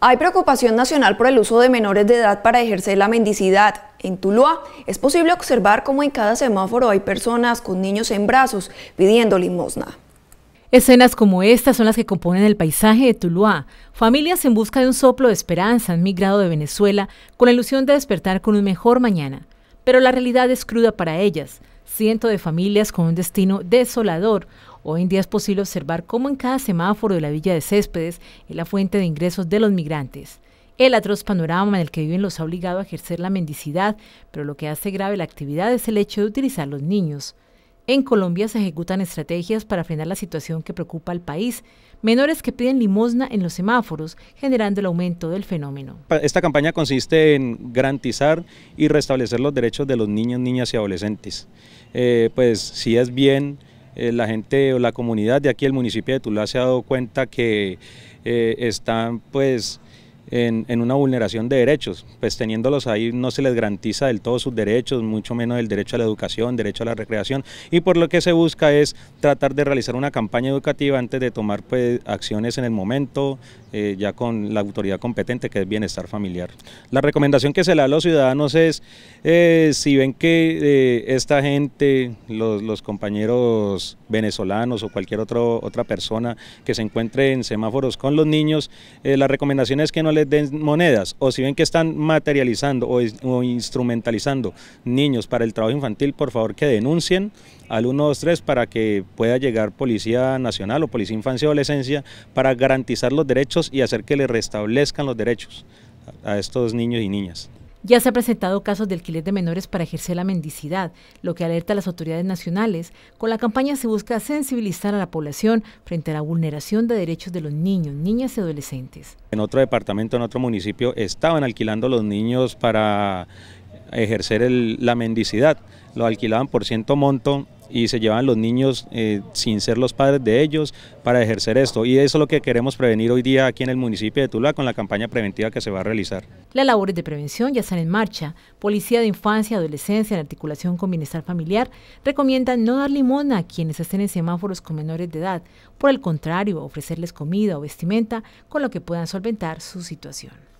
Hay preocupación nacional por el uso de menores de edad para ejercer la mendicidad. En Tuluá es posible observar cómo en cada semáforo hay personas con niños en brazos pidiendo limosna. Escenas como estas son las que componen el paisaje de Tuluá. Familias en busca de un soplo de esperanza han migrado de Venezuela con la ilusión de despertar con un mejor mañana. Pero la realidad es cruda para ellas cientos de familias con un destino desolador. Hoy en día es posible observar cómo en cada semáforo de la villa de Céspedes es la fuente de ingresos de los migrantes. El atroz panorama en el que viven los ha obligado a ejercer la mendicidad, pero lo que hace grave la actividad es el hecho de utilizar los niños. En Colombia se ejecutan estrategias para frenar la situación que preocupa al país, menores que piden limosna en los semáforos, generando el aumento del fenómeno. Esta campaña consiste en garantizar y restablecer los derechos de los niños, niñas y adolescentes. Eh, pues si es bien, eh, la gente o la comunidad de aquí, el municipio de Tula, se ha dado cuenta que eh, están pues en, una vulneración de derechos. Pues teniéndolos ahí no se les garantiza del todo sus derechos, mucho menos el derecho a la educación, derecho a la recreación. Y por lo que se busca es tratar de realizar una campaña educativa antes de tomar pues, acciones en el momento, eh, ya con la autoridad competente que es bienestar familiar. La recomendación que se le da a los ciudadanos es, eh, si ven que eh, esta gente, los, compañeros venezolanos o cualquier otro, otra persona que se encuentre en semáforos con los niños, la recomendación es que no les de monedas o si ven que están materializando o, instrumentalizando niños para el trabajo infantil, por favor que denuncien al 123 para que pueda llegar Policía Nacional o Policía Infancia y Adolescencia para garantizar los derechos y hacer que le restablezcan los derechos a estos niños y niñas. Ya se han presentado casos de alquiler de menores para ejercer la mendicidad, lo que alerta a las autoridades nacionales. Con la campaña se busca sensibilizar a la población frente a la vulneración de derechos de los niños, niñas y adolescentes. En otro departamento, en otro municipio, estaban alquilando los niños para ejercer la mendicidad. Lo alquilaban por ciento monto y se llevan los niños eh, sin ser los padres de ellos para ejercer esto. Y eso es lo que queremos prevenir hoy día aquí en el municipio de Tula con la campaña preventiva que se va a realizar. Las labores de prevención ya están en marcha. Policía de Infancia y Adolescencia en articulación con Bienestar Familiar recomiendan no dar limón a quienes estén en semáforos con menores de edad. Por el contrario, ofrecerles comida o vestimenta con lo que puedan solventar su situación.